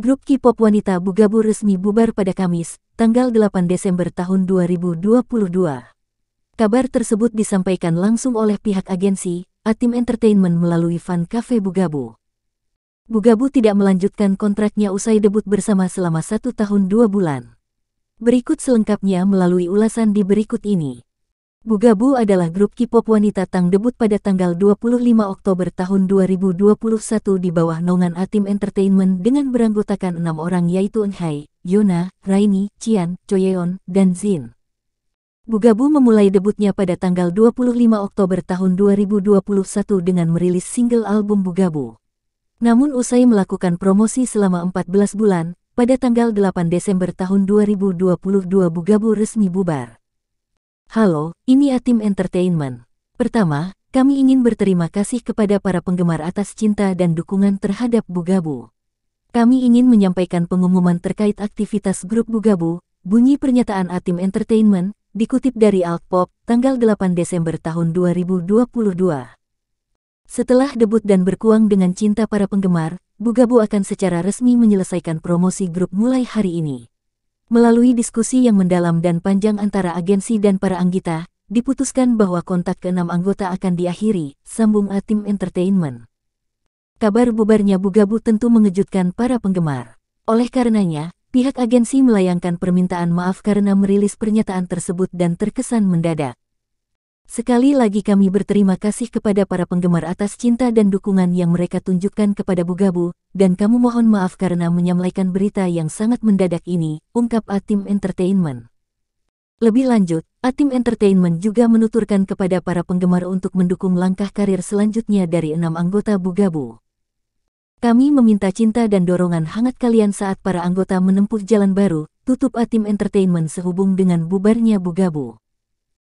Grup K-pop wanita Bugabu resmi bubar pada Kamis, tanggal 8 Desember tahun 2022. Kabar tersebut disampaikan langsung oleh pihak agensi, Atim Entertainment melalui fan cafe Bugabu. Bugabu tidak melanjutkan kontraknya usai debut bersama selama satu tahun dua bulan. Berikut selengkapnya melalui ulasan di berikut ini. Bugabu adalah grup K-pop wanita Tang debut pada tanggal 25 Oktober tahun 2021 di bawah naungan Atim Entertainment dengan beranggotakan enam orang yaitu Enhai, Yona, Raini, Cian, Choyeon, dan Zin. Bugabu memulai debutnya pada tanggal 25 Oktober tahun 2021 dengan merilis single album Bugabu. Namun usai melakukan promosi selama 14 bulan, pada tanggal 8 Desember tahun 2022 Bugabu resmi bubar. Halo, ini Atim Entertainment. Pertama, kami ingin berterima kasih kepada para penggemar atas cinta dan dukungan terhadap Bugabu. Kami ingin menyampaikan pengumuman terkait aktivitas grup Bugabu, bunyi pernyataan Atim Entertainment, dikutip dari Alkpop, tanggal 8 Desember tahun 2022. Setelah debut dan berkuang dengan cinta para penggemar, Bugabu akan secara resmi menyelesaikan promosi grup mulai hari ini. Melalui diskusi yang mendalam dan panjang antara agensi dan para anggota, diputuskan bahwa kontak keenam anggota akan diakhiri, sambung Atim Entertainment. Kabar bubarnya Bugabu tentu mengejutkan para penggemar. Oleh karenanya, pihak agensi melayangkan permintaan maaf karena merilis pernyataan tersebut dan terkesan mendadak. Sekali lagi kami berterima kasih kepada para penggemar atas cinta dan dukungan yang mereka tunjukkan kepada Bugabu, dan kamu mohon maaf karena menyampaikan berita yang sangat mendadak ini, ungkap Atim Entertainment. Lebih lanjut, Atim Entertainment juga menuturkan kepada para penggemar untuk mendukung langkah karir selanjutnya dari enam anggota Bugabu. Kami meminta cinta dan dorongan hangat kalian saat para anggota menempuh jalan baru, tutup Atim Entertainment sehubung dengan bubarnya Bugabu.